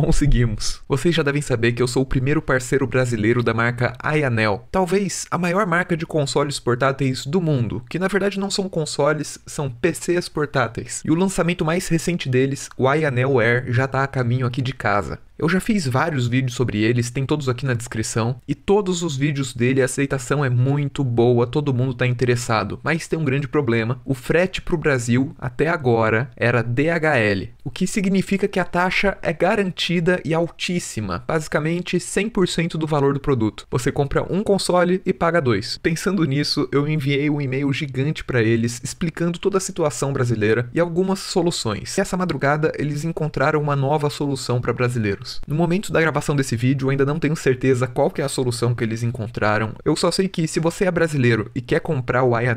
Conseguimos. Vocês já devem saber que eu sou o primeiro parceiro brasileiro da marca Ayanel, talvez a maior marca de consoles portáteis do mundo, que na verdade não são consoles, são PCs portáteis. E o lançamento mais recente deles, o Ayanel Air, já está a caminho aqui de casa. Eu já fiz vários vídeos sobre eles, tem todos aqui na descrição, e todos os vídeos dele a aceitação é muito boa, todo mundo está interessado, mas tem um grande problema. O frete para o Brasil até agora era DHL, o que significa que a taxa é garantida e altíssima, basicamente 100% do valor do produto. Você compra um console e paga dois. Pensando nisso, eu enviei um e-mail gigante para eles explicando toda a situação brasileira e algumas soluções. E essa madrugada eles encontraram uma nova solução para brasileiros. No momento da gravação desse vídeo, eu ainda não tenho certeza qual que é a solução que eles encontraram. Eu só sei que se você é brasileiro e quer comprar o Air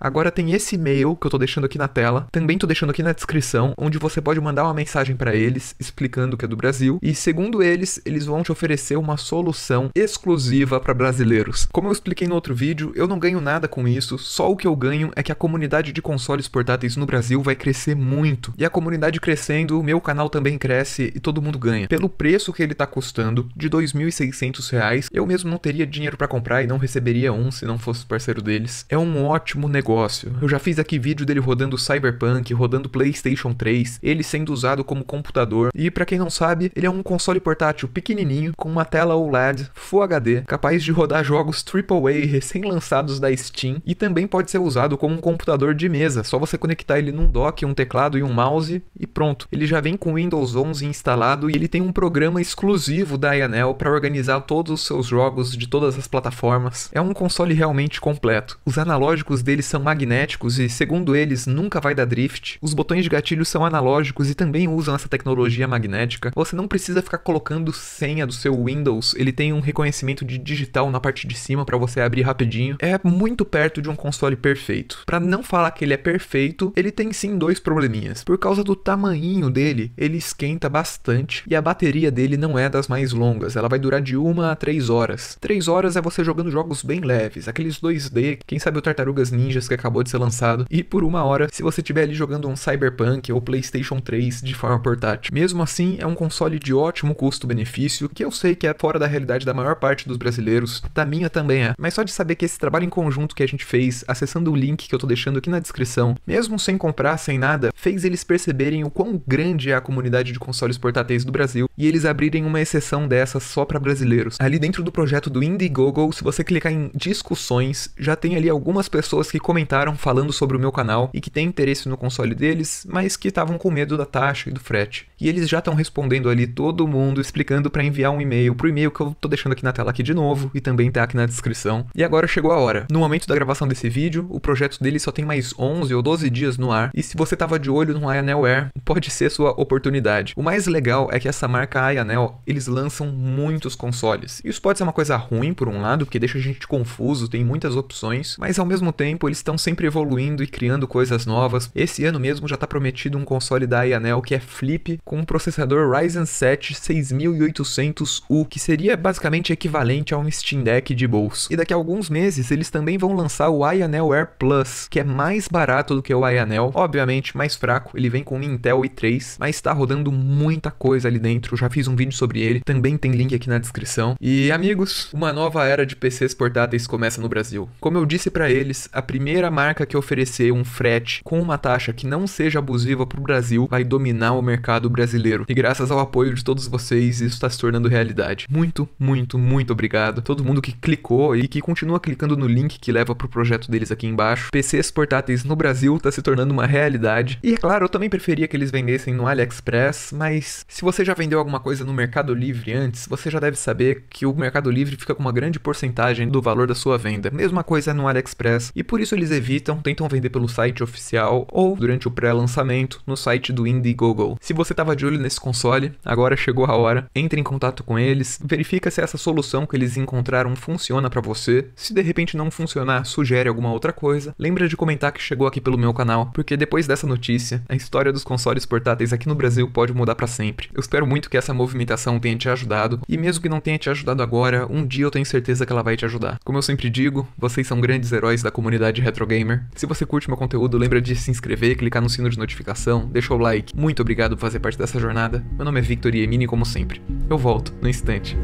agora tem esse e-mail que eu tô deixando aqui na tela, também tô deixando aqui na descrição, onde você pode mandar uma mensagem para eles explicando que é do Brasil e segundo eles, eles vão te oferecer uma solução exclusiva para brasileiros. Como eu expliquei no outro vídeo, eu não ganho nada com isso, só o que eu ganho é que a comunidade de consoles portáteis no Brasil vai crescer muito. E a comunidade crescendo, o meu canal também cresce e todo mundo ganha. Pelo preço que ele tá custando, de R$ 2.600, eu mesmo não teria dinheiro para comprar e não receberia um se não fosse parceiro deles. É um ótimo negócio. Eu já fiz aqui vídeo dele rodando Cyberpunk, rodando PlayStation 3, ele sendo usado como computador. E para quem não sabe, ele é um console portátil pequenininho com uma tela OLED Full HD, capaz de rodar jogos AAA recém-lançados da Steam e também pode ser usado como um computador de mesa, só você conectar ele num dock, um teclado e um mouse e pronto. Ele já vem com Windows 11 instalado e ele tem um programa programa exclusivo da Anel para organizar todos os seus jogos de todas as plataformas. É um console realmente completo. Os analógicos dele são magnéticos e, segundo eles, nunca vai dar drift. Os botões de gatilho são analógicos e também usam essa tecnologia magnética. Você não precisa ficar colocando senha do seu Windows, ele tem um reconhecimento de digital na parte de cima para você abrir rapidinho. É muito perto de um console perfeito. Para não falar que ele é perfeito, ele tem sim dois probleminhas. Por causa do tamanho dele, ele esquenta bastante e a bateria bateria dele não é das mais longas, ela vai durar de 1 a 3 horas. 3 horas é você jogando jogos bem leves, aqueles 2D, quem sabe o Tartarugas Ninjas que acabou de ser lançado, e por uma hora se você estiver ali jogando um Cyberpunk ou PlayStation 3 de forma portátil. Mesmo assim, é um console de ótimo custo-benefício, que eu sei que é fora da realidade da maior parte dos brasileiros, da minha também é, mas só de saber que esse trabalho em conjunto que a gente fez, acessando o link que eu tô deixando aqui na descrição, mesmo sem comprar, sem nada, fez eles perceberem o quão grande é a comunidade de consoles portáteis do Brasil e eles abrirem uma exceção dessa só para brasileiros. Ali dentro do projeto do Indiegogo, se você clicar em discussões, já tem ali algumas pessoas que comentaram falando sobre o meu canal e que têm interesse no console deles, mas que estavam com medo da taxa e do frete. E eles já estão respondendo ali todo mundo, explicando para enviar um e-mail pro e-mail que eu tô deixando aqui na tela aqui de novo e também tá aqui na descrição. E agora chegou a hora. No momento da gravação desse vídeo, o projeto dele só tem mais 11 ou 12 dias no ar, e se você tava de olho no Air pode ser sua oportunidade. O mais legal é que essa marca Kaia, né, ó, eles lançam muitos consoles. Isso pode ser uma coisa ruim, por um lado, porque deixa a gente confuso, tem muitas opções, mas ao mesmo tempo eles estão sempre evoluindo e criando coisas novas. Esse ano mesmo já está prometido um console da Ianel que é flip com um processador Ryzen 7 6800U, que seria basicamente equivalente a um Steam Deck de bolso. E daqui a alguns meses eles também vão lançar o Ianel Air Plus, que é mais barato do que o Ianel, obviamente mais fraco, ele vem com um Intel i3, mas está rodando muita coisa ali dentro já fiz um vídeo sobre ele, também tem link aqui na descrição. E amigos, uma nova era de PCs portáteis começa no Brasil. Como eu disse para eles, a primeira marca que oferecer um frete com uma taxa que não seja abusiva para o Brasil vai dominar o mercado brasileiro. E graças ao apoio de todos vocês, isso está se tornando realidade. Muito, muito, muito obrigado. Todo mundo que clicou e que continua clicando no link que leva para o projeto deles aqui embaixo. PCs portáteis no Brasil está se tornando uma realidade. E é claro, eu também preferia que eles vendessem no AliExpress, mas se você já vendeu alguma alguma coisa no Mercado Livre antes, você já deve saber que o Mercado Livre fica com uma grande porcentagem do valor da sua venda. Mesma coisa no AliExpress, e por isso eles evitam, tentam vender pelo site oficial ou durante o pré-lançamento no site do Indiegogo. Se você estava de olho nesse console, agora chegou a hora, entre em contato com eles, verifica se essa solução que eles encontraram funciona para você. Se de repente não funcionar, sugere alguma outra coisa. Lembra de comentar que chegou aqui pelo meu canal, porque depois dessa notícia, a história dos consoles portáteis aqui no Brasil pode mudar para sempre. Eu espero muito que essa movimentação tenha te ajudado. E mesmo que não tenha te ajudado agora, um dia eu tenho certeza que ela vai te ajudar. Como eu sempre digo, vocês são grandes heróis da comunidade retrogamer. Se você curte meu conteúdo, lembra de se inscrever, clicar no sino de notificação, deixa o like. Muito obrigado por fazer parte dessa jornada. Meu nome é Victor Emini, como sempre. Eu volto no instante.